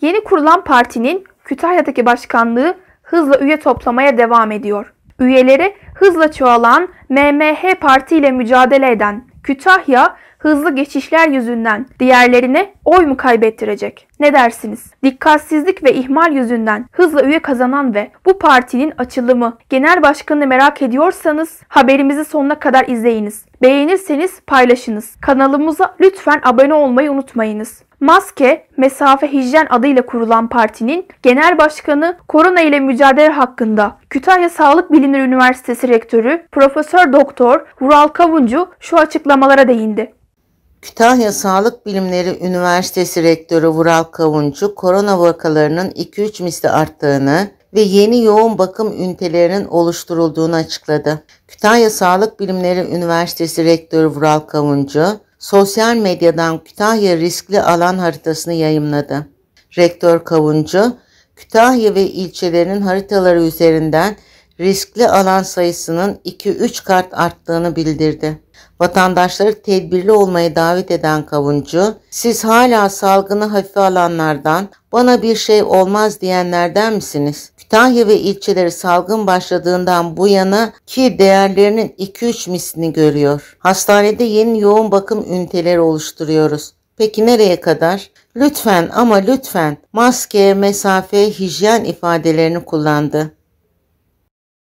Yeni kurulan partinin Kütahya'daki başkanlığı hızla üye toplamaya devam ediyor. Üyeleri hızla çoğalan MMH Parti ile mücadele eden Kütahya hızlı geçişler yüzünden diğerlerine oy mu kaybettirecek? Ne dersiniz? Dikkatsizlik ve ihmal yüzünden hızla üye kazanan ve bu partinin açılımı genel başkanını merak ediyorsanız haberimizi sonuna kadar izleyiniz. Beğenirseniz paylaşınız. Kanalımıza lütfen abone olmayı unutmayınız. Maske, mesafe hijyen adıyla kurulan partinin genel başkanı korona ile mücadele hakkında Kütahya Sağlık Bilimleri Üniversitesi Rektörü Profesör Doktor Vural Kavuncu şu açıklamalara değindi. Kütahya Sağlık Bilimleri Üniversitesi Rektörü Vural Kavuncu korona vakalarının 2-3 misli arttığını ve yeni yoğun bakım ünitelerinin oluşturulduğunu açıkladı. Kütahya Sağlık Bilimleri Üniversitesi Rektörü Vural Kavuncu, sosyal medyadan Kütahya riskli alan haritasını yayımladı. Rektör Kavuncu, Kütahya ve ilçelerinin haritaları üzerinden riskli alan sayısının 2-3 kart arttığını bildirdi. Vatandaşları tedbirli olmayı davet eden Kavuncu, siz hala salgını hafife alanlardan, bana bir şey olmaz diyenlerden misiniz? Kütahya ve ilçeleri salgın başladığından bu yana ki değerlerinin 2-3 mislini görüyor. Hastanede yeni yoğun bakım üniteleri oluşturuyoruz. Peki nereye kadar? Lütfen ama lütfen maske, mesafe, hijyen ifadelerini kullandı.